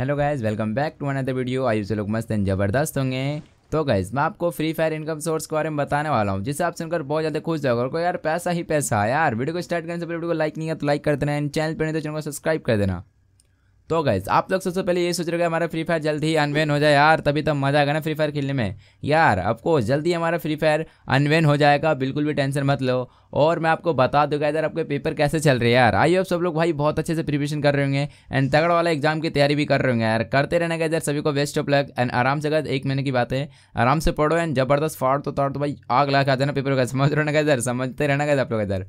hello guys welcome back to another video आयु से लोग मस्त एंड ज़बरदस्त होंगे तो गाइज़ मैं आपको फ्री फायर इनकम सोर्स के बारे में बताने वाला हूँ जिससे आप सुनकर बहुत ज़्यादा खुश जाएगा और यार पैसा ही पैसा यार वीडियो को स्टार्ट करने से पहले वीडियो को लाइक नहीं है तो लाइक कर देना एंड चैनल पर नहीं तो चैनल को सब्सक्राइब कर देना तो गाइज आप लोग सबसे पहले ये सोच रहे हो हमारा फ्री फायर जल्द ही अनवेन हो जाए यार तभी तो मजा आएगा ना फ्री फायर खेलने में यार आपको जल्दी हमारा फ्री फायर अनवेन हो जाएगा बिल्कुल भी टेंशन मत लो और मैं आपको बता दूंगा इधर आपके पेपर कैसे चल रहे हैं यार आई होप सब लोग भाई बहुत अच्छे से प्रिपरेशन कर रहे होंगे एंड तगड़ वाला एग्जाम की तैयारी भी कर रहे होंगे यार करते रहने का इधर सभी को बेस्ट ऑफ लक एंड आराम से गए एक महीने की बात है आराम से पढ़ो एंड जबरदस्त फाड़ तो तोड़ तो भाई आग लगा जाना पेपर का समझ रहे ना इधर समझते रहना इधर आप लोग इधर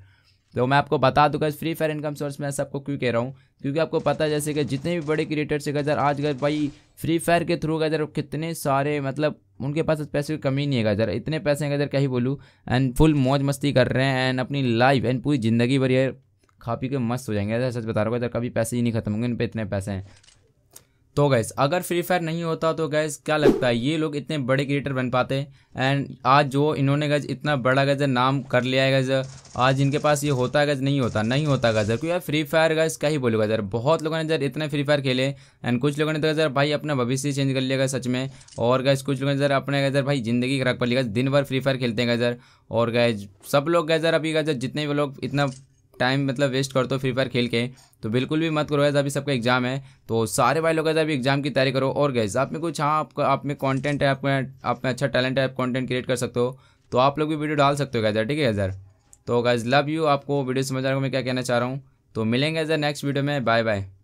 तो मैं आपको बता दूंगा फ्री फायर इनकम सोर्स में सबको क्यों कह रहा हूँ क्योंकि आपको पता है जैसे कि जितने भी बड़े क्रिएटर्स है गजर आज अगर भाई फ्री फायर के थ्रू गजर कितने सारे मतलब उनके पास पैसे की कमी नहीं है गजर इतने पैसे हैं गजर कहीं बोलूँ एंड फुल मौज मस्ती कर रहे हैं एंड अपनी लाइफ एंड पूरी ज़िंदगी भर ये खा पी के मस्त हो जाएंगे ऐसा सच बता रहा हूँ कभी पैसे ही नहीं खत्म होंगे इन पर इतने पैसे हैं तो गैस अगर फ्री फायर नहीं होता तो गैस क्या लगता है ये लोग इतने बड़े क्रिएटर बन पाते एंड आज जो इन्होंने गैस इतना बड़ा गैस नाम कर लिया है गैस आज इनके पास ये होता गज नहीं होता नहीं होता गजर क्योंकि यार फ्री फायर गज इसका ही बोलूँगा जर बहुत लोगों ने जर इतने फ्री फायर खेले एंड कुछ लोगों ने तो जर भाई अपना भविष्य चेंज कर लिया गया सच में और गए कुछ लोगों ने जर अपने गजर भाई जिंदगी खराब कर लिया दिन भर फ्री फायर खेलते हैं गजर और गए सब लोग जर अभी गजर जितने भी लोग इतना टाइम मतलब वेस्ट करते हो फ्री फायर खेल के तो बिल्कुल भी मत करो गैस अभी सबका एग्जाम है तो सारे भाई लोग गए अभी एग्जाम की तैयारी करो और गैस आप में कुछ हाँ आपका आप में कॉन्टेंट है आपका आप में अच्छा टैलेंट है आप कॉन्टेंट क्रिएट कर सकते हो तो आप लोग भी वीडियो डाल सकते हो गैजर ठीक है गैजर तो गाइज लव यू आपको वीडियो समझ आ रहा हूँ मैं क्या कहना चाह रहा हूँ तो मिलेंगे इधर नेक्स्ट वीडियो में बाय बाय